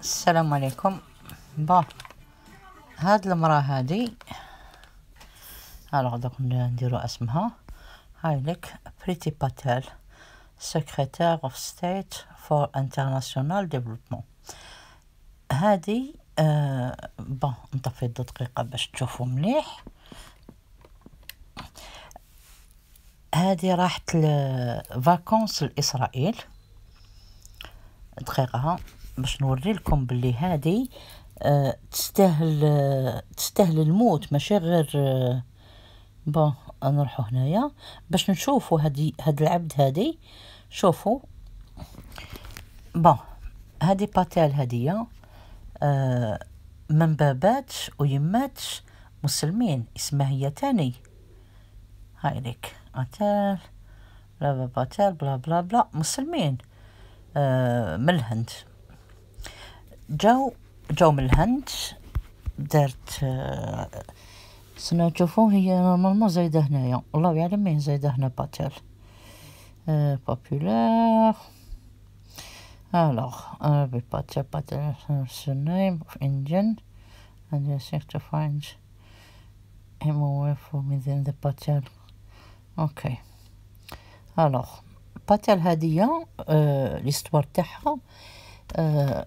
السلام عليكم با هاد المراه هادي الوغ دوك نديرو اسمها هاي لك بريتي باتيل سكرتير اوف ستيت فور انترناسيونال ديفلوبمون هادي آه، با بون نطفي دقيقه باش تشوفو مليح هادي راحت لفاكونس لاسرائيل دقيقه ها باش نوري لكم باللي هذه آه، تستاهل تستاهل الموت ماشي غير آه، بون نروحو هنايا باش نشوفو هذه هاد العبد هذه شوفوا بون هذه باتال هدية آه، من بابات ويمات مسلمين اسمها هي تاني هاي ليك اتال بلا باتال بلا بلا بلا مسلمين من الهند جو جو من الهند دارت سنة آه، تشوفو هي نورمالمون زايدة هنايا الله يعلم مين زايدة هنا باتيل أه بوبولار الوغ آه، بي باتيل باتال سنايم اوف انديان and you seek to find him away from within the patel اوكي الوغ باتال هادية أه ليستوار تاعها أه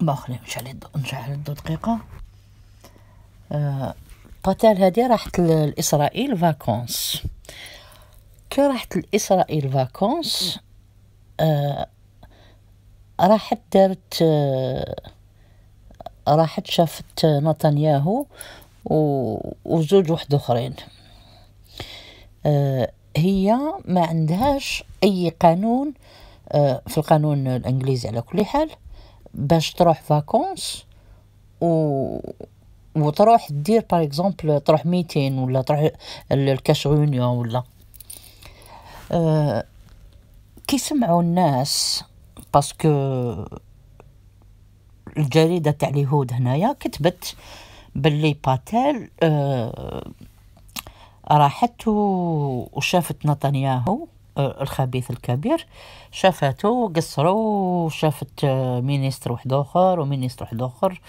باخلي نشعل نشعل دقيقه باتال آه، هادي راحت لاسرائيل فاكونس كي راحت لاسرائيل فاكونس آه، راحت دارت آه، راحت شافت نتنياهو وزوج واحد اخرين هي ما عندهاش اي قانون في القانون الانجليزي على كل حال باش تروح فاكونس و وتروح دير باغ اكزومبل تروح ميتين ولا تروح الكاش غونيون ولا أه سمعوا الناس باسكو الجريده تاع اليهود هنايا كتبت باللي باتيل أه راحت وشافت نتنياهو الخبيث الكبير شافته وقصروا وشافت مينيستر واحد اخر ومينيستر واحد اخر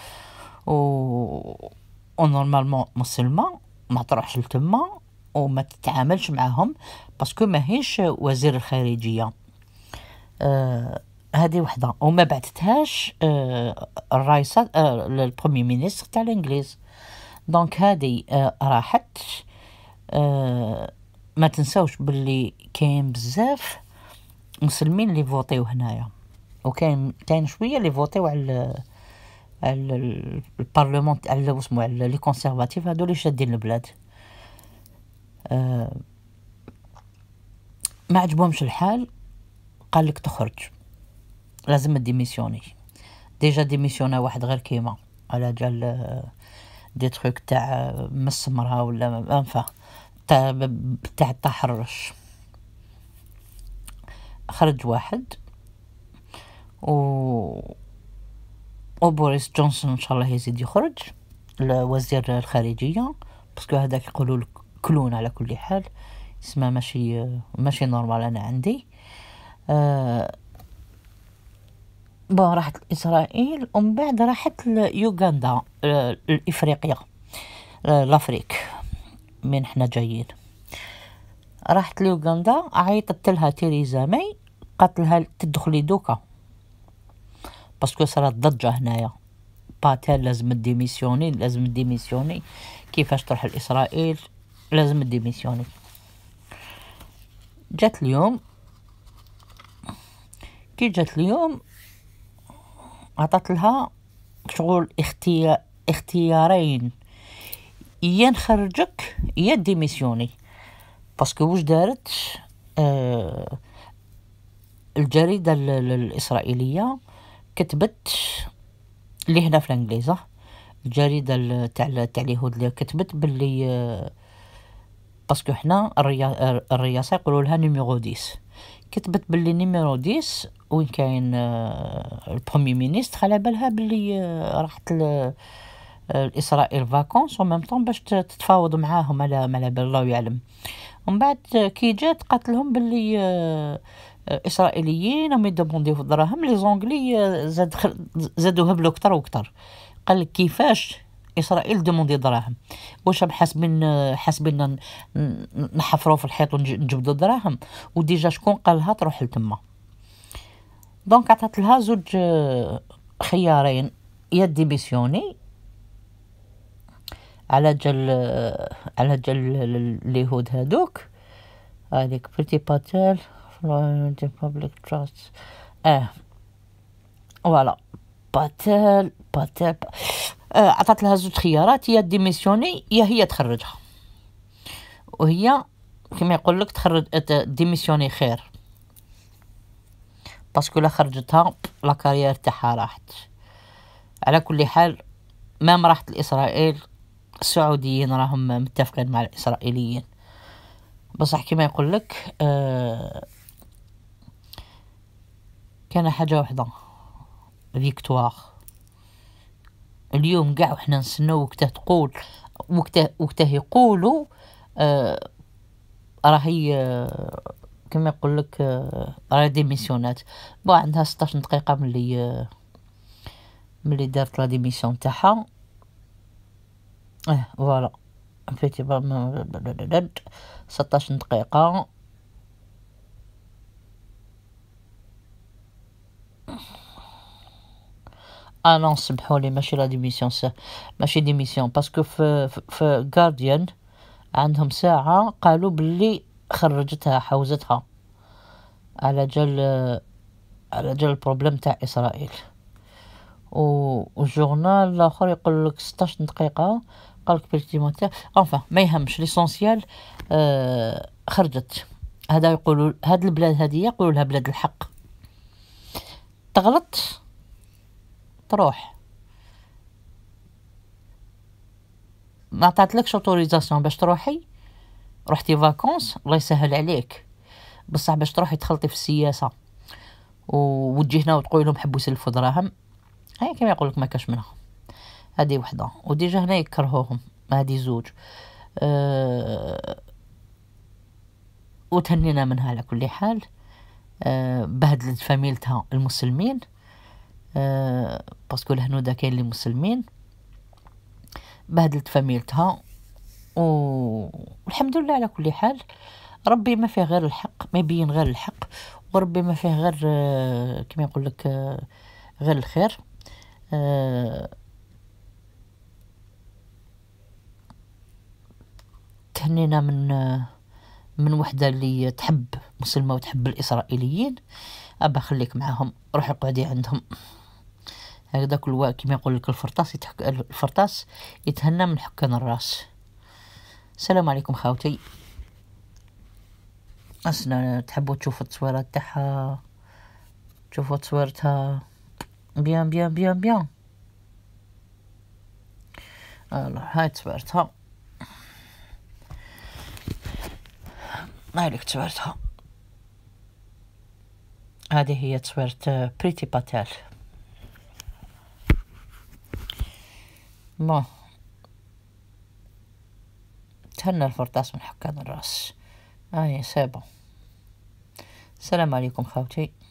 و ونورمالمون مسلمه ما تروحش لتما وما تتعاملش معاهم باسكو ماهيش وزير الخارجيه آه هذه وحده وما بعثتهاش آه الرئيسه آه البرومي مينيستر تاع الانجليز دونك هذه آه راحت آه ما تنساوش باللي كاين بزاف مسلمين لي فوتيو هنايا وكاين كاين شويه لي فوتيو على على البارلمان على وسمو على لي كونسيرفاتيف هادو اللي شادين البلاد أه، ما عجبهمش الحال قال لك تخرج لازم ديميسيوني ديجا ديميسيونا واحد غير كيما على جال دي تروك تاع مس مرها ولا آه بتاع التحرش خرج واحد و وبوريس جونسون ان شاء الله يزيد يخرج لوزير الخارجيه باسكو هذاك يقولوا كلون على كل حال اسمه ماشي ماشي نورمال انا عندي آه بون راحت لاسرائيل ومن بعد راحت ليوغندا الافريقيا آه، آه، لافريك من حنا جايين راحت لوغندا عيطت لها تيريزا ماي قالت لها تدخلي دوكا باسكو صرا ضجه هنايا باتيل لازم ديميسيوني لازم ديميسيوني كيفاش تروح لاسرائيل لازم ديميسيوني جات اليوم كي جات اليوم عطات لها شغل اختيار اختيارين يا نخرجك يا ديميسيوني باسكو واش دارت آه الجريده الاسرائيليه كتبت اللي هنا في الانجليزه الجريده تاع تاع اليهود كتبت باللي آه باسكو حنا الرياسه يقولوا لها نيميرو 10 كتبت باللي نيميرو 10 وين كاين آه، البرومي مينيستر على بالها باللي آه، راحت آه، اسرائيل فاكونس وميم طون باش تتفاوض معاهم على ما الله يعلم ومن بعد كي جات قالت لهم باللي آه، آه، اسرائيليين راهم يدومونديو في الدراهم لي زونغلي زاد خل... زادوا هبلوا كتر وكتر قال لك كيفاش اسرائيل دوموندي دراهم واش حاسبين حاسبين نحفروا في الحيط ونجبدوا دراهم وديجا شكون قالها تروح لتما دونك عطات لها زوج خيارين يا ديميسيوني على جل على جل اليهود هادوك هذيك بريتي باتيل بابليك تراست اه فوالا باتيل باتيل آه، عطات لها زوج خيارات يا ديميسيوني يا هي تخرجها وهي كما يقول لك تخرج ديميسيوني خير باسكو لا خرجتها لا كارير تاعها راحت على كل حال مام راحت لاسرائيل السعوديين راهم متفقين مع الإسرائيليين بصح كما يقول لك آه، كان حاجة واحدة فيكتوار اليوم قاع وحنا نستناو وقتها تقول وقتها وقتها يقولوا آه، راهي آه، كما يقول لك راهي ديميسيونات بو عندها 16 دقيقة ملي ملي دارت لا ديميسيون تاعها اه فوالا فيتي 16 دقيقه اه نو سمحوا لي ماشي لا ديميسيون ماشي ديميسيون باسكو ف في غارديان عندهم ساعه قالوا بلي خرجتها حوزتها على جال على جال البروبليم تاع اسرائيل و والجورنال الاخر يقول لك 16 دقيقه كالك انفا ما يهمش ليسونسيال آه، خرجت هذا يقولوا هاد البلاد هذه يقولوا لها بلاد الحق تغلط تروح ما عطاتلكش اوتوريزاسيون باش تروحي رحتي فاكونس الله يسهل عليك بصح باش تروحي تخلطي في السياسه وتجي هنا و لهم حبوا يسلفوا دراهم هاي كما يقول لك ما كاش منها هذه وحده وديجا هنا يكرهوهم هذه زوج أه وتهنينا منها على كل حال أه بهدلت فاميلتها المسلمين أه باسكو الهنودة كاين اللي مسلمين بهدلت فاميلتها والحمد لله على كل حال ربي ما فيه غير الحق ما يبين غير الحق وربي ما فيه غير أه، كما يقول لك أه، غير الخير أه، تهنينا من من وحده اللي تحب مسلمه وتحب الاسرائيليين ابا خليك معاهم روح اقعدي عندهم هكذا كل كيما يقول لك الفرطاس يتحك الفرطاس يتهنى من حكان الراس السلام عليكم خاوتي اصلا تحبوا تشوفوا التصويرات تاعها تشوفوا تصويرتها بيان بيان بيان بيان الله هاي تصويرتها ما عليك تصويرتها هذه هي تسويرة بريتي باتيل مو تهنى الفرداس من حكان الراس هاي آه سي بون السلام عليكم خوتي